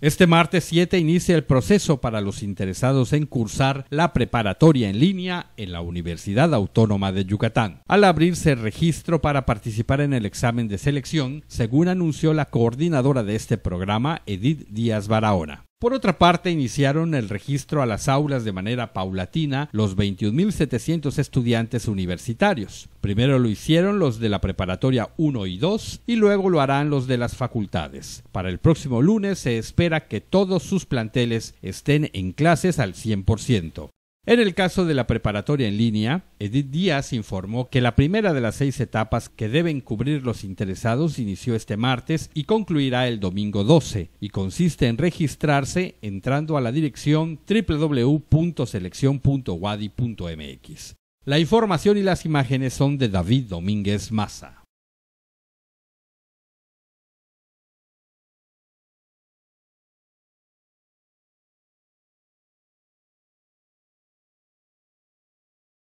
Este martes 7 inicia el proceso para los interesados en cursar la preparatoria en línea en la Universidad Autónoma de Yucatán. Al abrirse el registro para participar en el examen de selección, según anunció la coordinadora de este programa, Edith Díaz Barahona. Por otra parte, iniciaron el registro a las aulas de manera paulatina los 21.700 estudiantes universitarios. Primero lo hicieron los de la preparatoria 1 y 2 y luego lo harán los de las facultades. Para el próximo lunes se espera que todos sus planteles estén en clases al 100%. En el caso de la preparatoria en línea, Edith Díaz informó que la primera de las seis etapas que deben cubrir los interesados inició este martes y concluirá el domingo 12 y consiste en registrarse entrando a la dirección www.selección.wadi.mx. La información y las imágenes son de David Domínguez Maza.